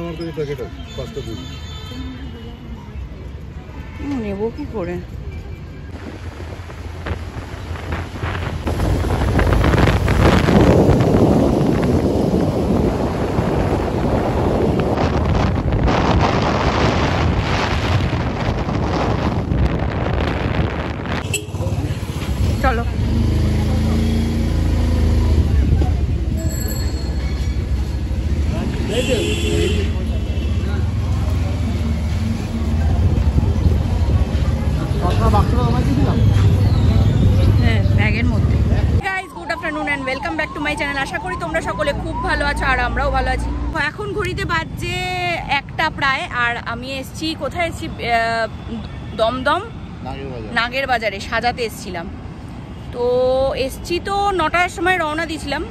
আমার কাছে প্যাকেট আছে পাঁচটা নেবো কি করে একটা প্রায় আর আমি এসছি কোথায় এসছি দমদম নাগের বাজারে সাজাতে এসছিলাম তো এসছি তো নটার সময় রওনা দিয়েছিলাম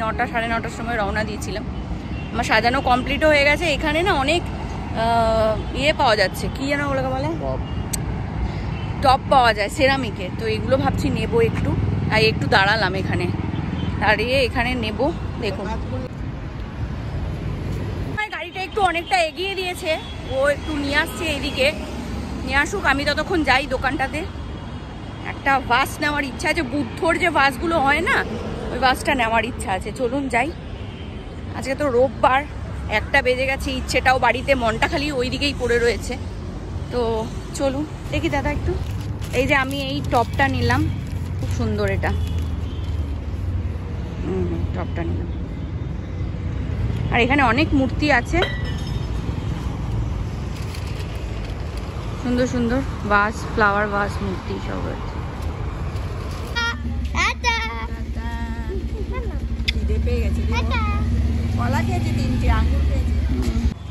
নটা সাড়ে নটার সময় রওনা দিয়েছিলাম আমার সাজানো কমপ্লিট হয়ে গেছে এখানে না অনেক ইয়ে পাওয়া যাচ্ছে কি যেন ওগুলোকে বলে টপ পাওয়া যায় সেরামিকের তো এগুলো ভাবছি নেব একটু আর একটু দাঁড়ালাম এখানে দাঁড়িয়ে এখানে নেব দেখুন একটু অনেকটা এগিয়ে দিয়েছে ও একটু নিয়ে আসছে এদিকে নিয়ে আসুক আমি ততক্ষণ যাই দোকানটাতে একটা বাস নেওয়ার ইচ্ছা আছে বুদ্ধর যে বাসগুলো হয় না ওই বাসটা নেওয়ার ইচ্ছা আছে চলুন যাই আজকে তো রোববার একটা বেজে গেছে ইচ্ছেটাও বাড়িতে মনটা খালি ওই দিকেই পড়ে রয়েছে তো চলুন দেখি দাদা একটু এই যে আমি এই টপটা নিলাম খুব সুন্দর এটা টপটা নিলাম আর এখানে অনেক মূর্তি আছে সুন্দর সুন্দর বাস ফ্লাওয়ার বাস মূর্তি সব আছে কলা খেয়েছি তিনটে আঙুর খেয়েছি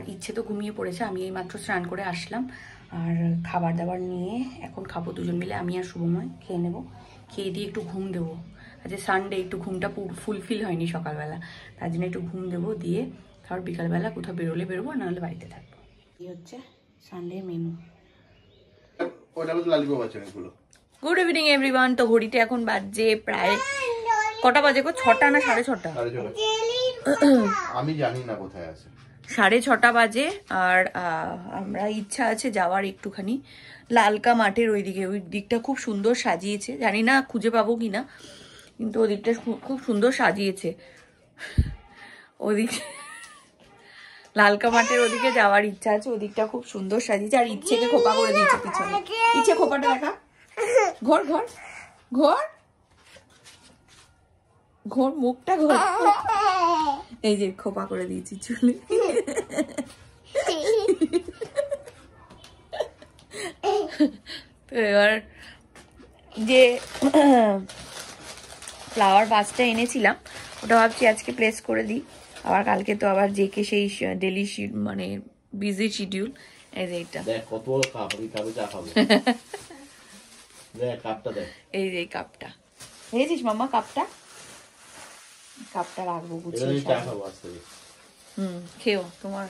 আর ইচ্ছে তো ঘুমিয়ে পড়েছে আমি এই মাত্র স্নান করে আসলাম আর খাবার দাবার নিয়ে এখন খাবো দুজন মিলে আমি আর শুভময় খেয়ে নেব খেয়ে দিয়ে একটু ঘুম দেবো আজকে সানডে একটু ঘুমটা ফুলফিল হয়নি সকালবেলা তার জন্য একটু ঘুম দেবো দিয়ে তারপর বিকালবেলা কোথাও বেরোলে বেরোবো নাহলে বাড়িতে থাকবো এই হচ্ছে Sunday menu good evening everyone তো ঘড়িতে এখন বাজে প্রায় কটা বাজে গো ছটা না সাড়ে ছটা আমি জানি না কোথায় আছে সাড়ে ছটা বাজে আর আমরা ইচ্ছা আছে যাওয়ার একটুখানি লালকা মাঠের ওই দিকে ওই দিকটা খুব সুন্দর সাজিয়েছে জানি না খুঁজে পাবো কি না কিন্তু ওই দিকটা খুব সুন্দর সাজিয়েছে ওদিকে লালকা মাঠের ওদিকে যাওয়ার ইচ্ছা আছে ওদিকটা খুব সুন্দর সাজিয়েছে আর ইচ্ছেকে খোপা করে দিয়েছে পিছনে ইচ্ছে খোপাটা দেখা ঘর ঘর ঘর ঘোর মুখটা ঘোর এই যে খোপা করে দিয়েছি চুলে এবার যে ফ্লাওয়ার বাসটা এনেছিলাম ওটা ভাবছি আজকে প্লেস করে দিই আবার কালকে তো আবার জেকে সেই ডেলি মানে বিজি শিডিউল এই যে এইটা এই যে এই যে কাপটা দেখেছিস মাম্মা কাপটা কাপটা রাখবো গুছিয়ে হুম খেও তোমার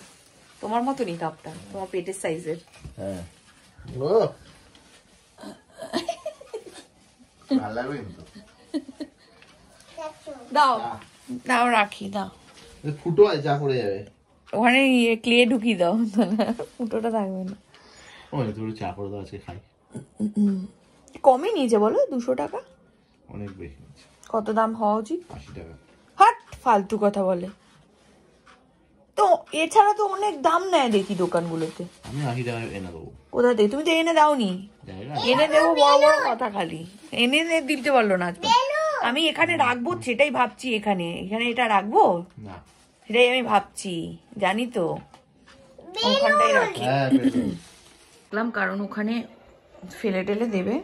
তোমার মতনই কাপটা তোমার পেটের সাইজের হ্যাঁ দাও দাও রাখি দাও ক্লে ঢুকিয়ে দাও ফুটোটা থাকবে না নিয়েছে বলো দুশো টাকা অনেক বেশি কত দাম হওয়া উচিত আশি টাকা ফালতু কথা বলে তো এছাড়া তো অনেক দাম নেয় দেখি দোকানগুলোতে আমি এনে কোথা থেকে তুমি তো এনে দাওনি এনে দেবো বড় বড় কথা খালি এনে এনে দিতে পারলো না আজকে আমি এখানে রাখবো সেটাই ভাবছি এখানে এখানে এটা রাখবো সেটাই আমি ভাবছি জানি তো রাখি হ্যাঁ, দেখলাম কারণ ওখানে ফেলে টেলে দেবে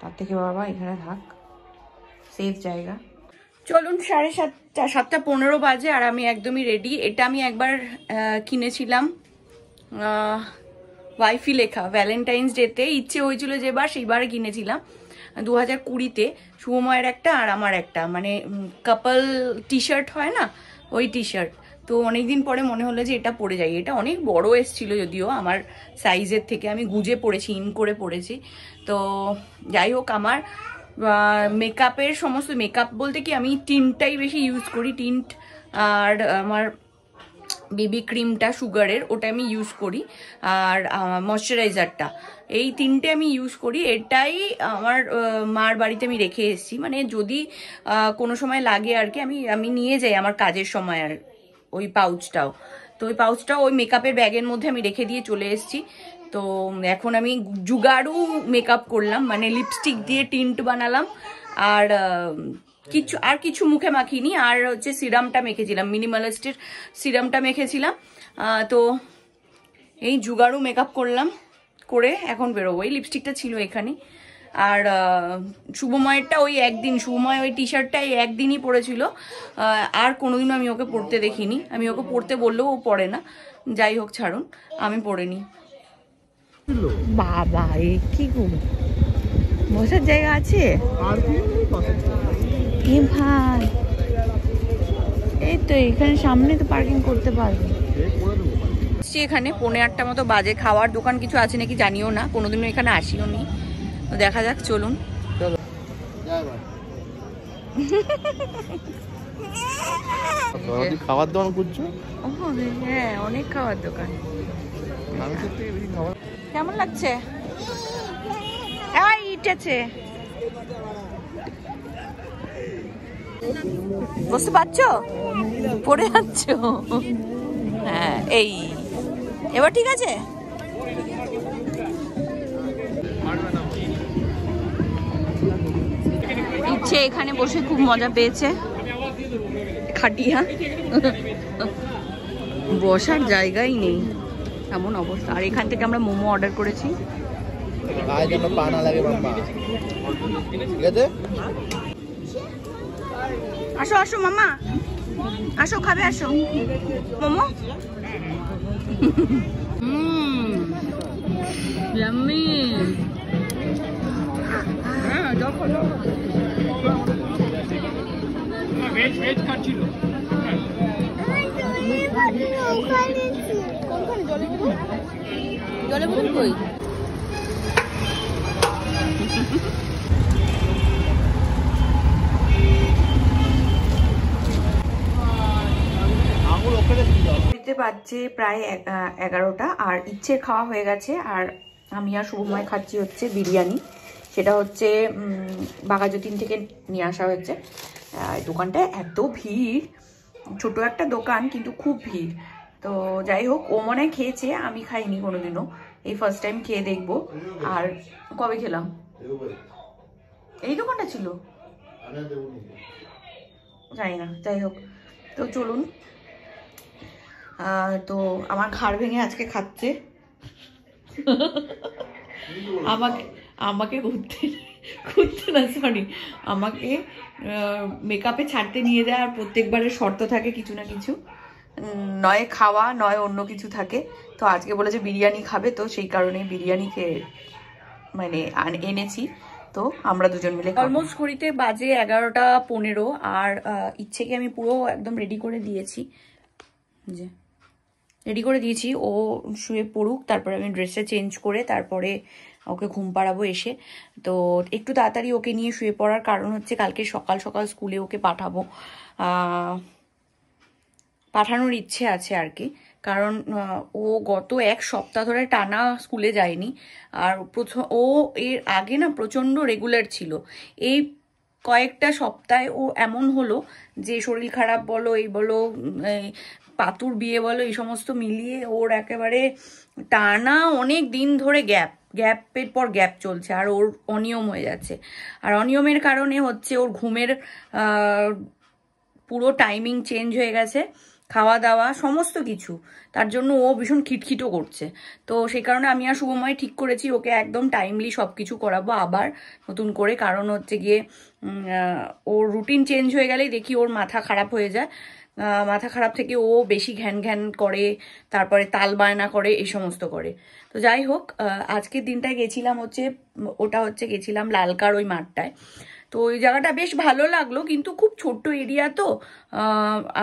তার থেকে বাবা এখানে থাক সেফ জায়গা চলুন সাড়ে সাতটা সাতটা পনেরো বাজে আর আমি একদমই রেডি এটা আমি একবার কিনেছিলাম ওয়াইফি লেখা ভ্যালেন্টাইন্স ডেতে ইচ্ছে হয়েছিল যেবার সেইবার কিনেছিলাম দু হাজার কুড়িতে শুভময়ের একটা আর আমার একটা মানে কাপল টি শার্ট হয় না ওই টি শার্ট তো অনেকদিন পরে মনে হলো যে এটা পরে যাই এটা অনেক বড় এসছিল যদিও আমার সাইজের থেকে আমি গুজে পড়েছি ইন করে পড়েছি তো যাই হোক আমার মেকআপের সমস্ত মেকআপ বলতে কি আমি টিনটাই বেশি ইউজ করি টিন্ট আর আমার বেবি ক্রিমটা সুগারের ওটা আমি ইউজ করি আর ময়শ্চারাইজারটা এই তিনটে আমি ইউজ করি এটাই আমার মার বাড়িতে আমি রেখে এসেছি মানে যদি কোনো সময় লাগে আর কি আমি আমি নিয়ে যাই আমার কাজের সময় আর ওই পাউচটাও তো ওই পাউচটাও ওই মেকআপের ব্যাগের মধ্যে আমি রেখে দিয়ে চলে এসেছি তো এখন আমি জুগারু মেকআপ করলাম মানে লিপস্টিক দিয়ে টিন্ট বানালাম আর কিছু আর কিছু মুখে মাখিনি আর হচ্ছে সিরামটা মেখেছিলাম মিনিমালিস্টের সিরামটা মেখেছিলাম তো এই জুগারু মেকআপ করলাম করে এখন বেরোবো এই লিপস্টিকটা ছিল এখানে আর শুভময়েরটা ওই একদিন শুভময় ওই টি শার্টটা এই একদিনই পরেছিল আর কোনোদিনও আমি ওকে পড়তে দেখিনি আমি ওকে পড়তে বললেও ও পড়ে না যাই হোক ছাড়ুন আমি পড়ে নিই বাবা এ কি গো বসার জায়গা আছে এ ভাই এই তো এখানে সামনে তো পার্কিং করতে পারবে এখানে পনেরো আটটা মতো বাজে খাওয়ার দোকান কিছু আছে নাকি জানিও না কোনোদিনও এখানে আসিও নি দেখা যাক চলুন খাওয়ার দোকান করছো হ্যাঁ অনেক খাওয়ার দোকান কেমন লাগছে ইট আছে বুঝতে পারছো পড়ে যাচ্ছ হ্যাঁ এই এবার ঠিক আছে ইচ্ছে এখানে বসে খুব মজা পেয়েছে খাটিয়া বসার জায়গাই নেই এমন অবস্থা আর এখান থেকে আমরা মোমো অর্ডার করেছি আসো আসো মামা আসো খাবে আসো মোমো হুম হ্যাঁ, ওখানে জলে বলুন কই প্রায় এগারোটা আর ইচ্ছে খাওয়া হয়ে গেছে আর আমি আর শুভময় খাচ্ছি হচ্ছে বিরিয়ানি সেটা হচ্ছে বাঘাযতীন থেকে নিয়ে আসা হয়েছে দোকানটা এত ভিড় ছোট একটা দোকান কিন্তু খুব ভিড় তো যাই হোক ও মনে খেয়েছে আমি খাইনি কোনোদিনও এই ফার্স্ট টাইম খেয়ে দেখবো আর কবে খেলাম এই দোকানটা ছিল যাই না যাই হোক তো চলুন তো আমার ঘাড় ভেঙে আজকে খাচ্ছে আমাকে আমাকে ঘুরতে ঘুরতে না সরি আমাকে মেকআপে ছাড়তে নিয়ে দেয় আর প্রত্যেকবারের শর্ত থাকে কিছু না কিছু নয় খাওয়া নয় অন্য কিছু থাকে তো আজকে বলেছে বিরিয়ানি খাবে তো সেই কারণে বিরিয়ানি খেয়ে মানে এনেছি তো আমরা দুজন মিলে অলমোস্ট ঘড়িতে বাজে এগারোটা পনেরো আর ইচ্ছেকে আমি পুরো একদম রেডি করে দিয়েছি যে রেডি করে দিয়েছি ও শুয়ে পড়ুক তারপরে আমি ড্রেসটা চেঞ্জ করে তারপরে ওকে ঘুম পাড়াবো এসে তো একটু তাড়াতাড়ি ওকে নিয়ে শুয়ে পড়ার কারণ হচ্ছে কালকে সকাল সকাল স্কুলে ওকে পাঠাবো পাঠানোর ইচ্ছে আছে আর কি কারণ ও গত এক সপ্তাহ ধরে টানা স্কুলে যায়নি আর প্রথম ও এর আগে না প্রচণ্ড রেগুলার ছিল এই কয়েকটা সপ্তাহে ও এমন হলো যে শরীর খারাপ বলো এই বলো পাতুর বিয়ে বলো এই সমস্ত মিলিয়ে ওর একেবারে টানা অনেক দিন ধরে গ্যাপ গ্যাপের পর গ্যাপ চলছে আর ওর অনিয়ম হয়ে যাচ্ছে আর অনিয়মের কারণে হচ্ছে ওর ঘুমের পুরো টাইমিং চেঞ্জ হয়ে গেছে খাওয়া দাওয়া সমস্ত কিছু তার জন্য ও ভীষণ খিটখিটও করছে তো সেই কারণে আমি আর শুভময় ঠিক করেছি ওকে একদম টাইমলি সব কিছু করাবো আবার নতুন করে কারণ হচ্ছে গিয়ে ওর রুটিন চেঞ্জ হয়ে গেলেই দেখি ওর মাথা খারাপ হয়ে যায় মাথা খারাপ থেকে ও বেশি ঘ্যান ঘ্যান করে তারপরে তাল বায়না করে এই সমস্ত করে তো যাই হোক আজকের দিনটায় গেছিলাম হচ্ছে ওটা হচ্ছে গেছিলাম লালকার ওই মাঠটায় তো ওই জায়গাটা বেশ ভালো লাগলো কিন্তু খুব ছোট্ট এরিয়া তো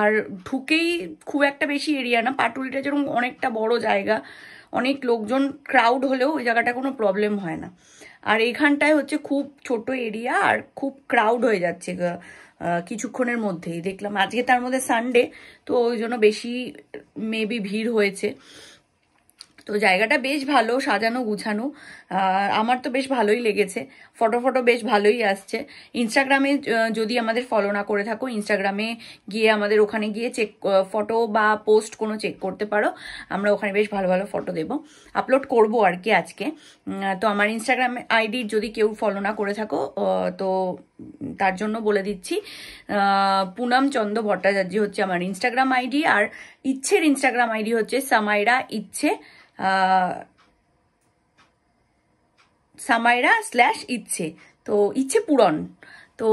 আর ঢুকেই খুব একটা বেশি এরিয়া না পাটুলিটা যেরকম অনেকটা বড় জায়গা অনেক লোকজন ক্রাউড হলেও ওই জায়গাটা কোনো প্রবলেম হয় না আর এখানটায় হচ্ছে খুব ছোট এরিয়া আর খুব ক্রাউড হয়ে যাচ্ছে কিছুক্ষণের মধ্যেই দেখলাম আজকে তার মধ্যে সানডে তো ওই জন্য বেশি মেবি ভিড় হয়েছে তো জায়গাটা বেশ ভালো সাজানো গুছানো আমার তো বেশ ভালোই লেগেছে ফটো ফটো বেশ ভালোই আসছে ইনস্টাগ্রামে যদি আমাদের ফলো না করে থাকো ইনস্টাগ্রামে গিয়ে আমাদের ওখানে গিয়ে চেক ফটো বা পোস্ট কোনো চেক করতে পারো আমরা ওখানে বেশ ভালো ভালো ফটো দেব আপলোড করব আর কি আজকে তো আমার ইনস্টাগ্রাম আইডি যদি কেউ ফলো না করে থাকো তো তার জন্য বলে দিচ্ছি পুনম চন্দ্র ভট্টাচার্য হচ্ছে আমার ইনস্টাগ্রাম আইডি আর ইচ্ছের ইনস্টাগ্রাম আইডি হচ্ছে সামাইরা ইচ্ছে সামাইরা স্ল্যাশ ইচ্ছে তো ইচ্ছে পূরণ তো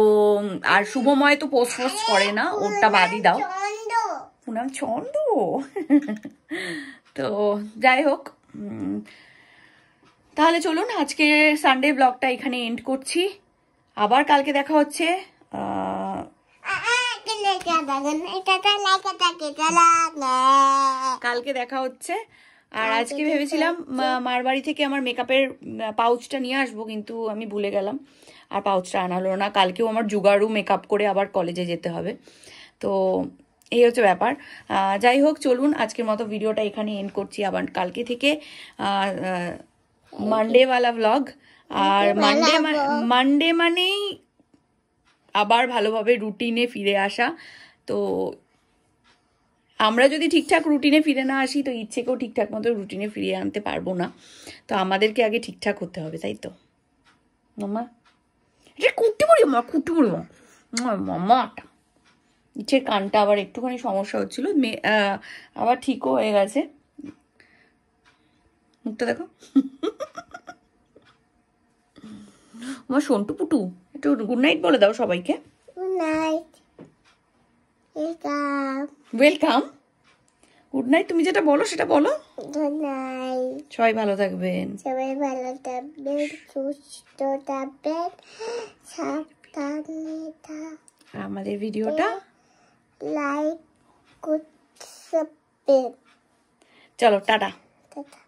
আর শুভময় তো পোস্ট ফোস্ট করে না ওরটা বাদই দাও পুনাম চন্দ তো যাই হোক তাহলে চলুন আজকে সানডে ব্লগটা এখানে এন্ড করছি আবার কালকে দেখা হচ্ছে কালকে দেখা হচ্ছে আর আজকে ভেবেছিলাম আচ্ছা। মার বাড়ি থেকে আমার মেকআপের পাউচটা নিয়ে আসবো কিন্তু আমি ভুলে গেলাম আর পাউচটা আনা হলো না কালকেও আমার জুগারু মেকআপ করে আবার কলেজে যেতে হবে তো এই হচ্ছে ব্যাপার যাই হোক চলুন আজকের মতো ভিডিওটা এখানে এন্ড করছি আবার কালকে থেকে মানডেওয়ালা ব্লগ আর মানডে মানডে মানেই আবার ভালোভাবে রুটিনে ফিরে আসা তো আমরা যদি ঠিকঠাক রুটিনে ফিরে না আসি তো ইচ্ছেকেও ঠিকঠাক মতো রুটিনে ফিরিয়ে আনতে পারবো না তো আমাদেরকে আগে ঠিকঠাক হতে হবে তাই তো মামা এটা কুটতে মা কুটি পড়ি মামাটা ইচ্ছের কানটা আবার একটুখানি সমস্যা হচ্ছিল আবার ঠিকও হয়ে গেছে মুখটা দেখো মা সন্টু পুটু একটু গুড নাইট বলে দাও সবাইকে good night welcome good night তুমি যেটা বলো সেটা বলো গুড সবাই ভালো থাকবেন সবাই ভালো থাকবেন সুস্থ থাকবেন সাবধানে থাকবেন আমাদের ভিডিওটা লাইক করতে চলো টাটা টাটা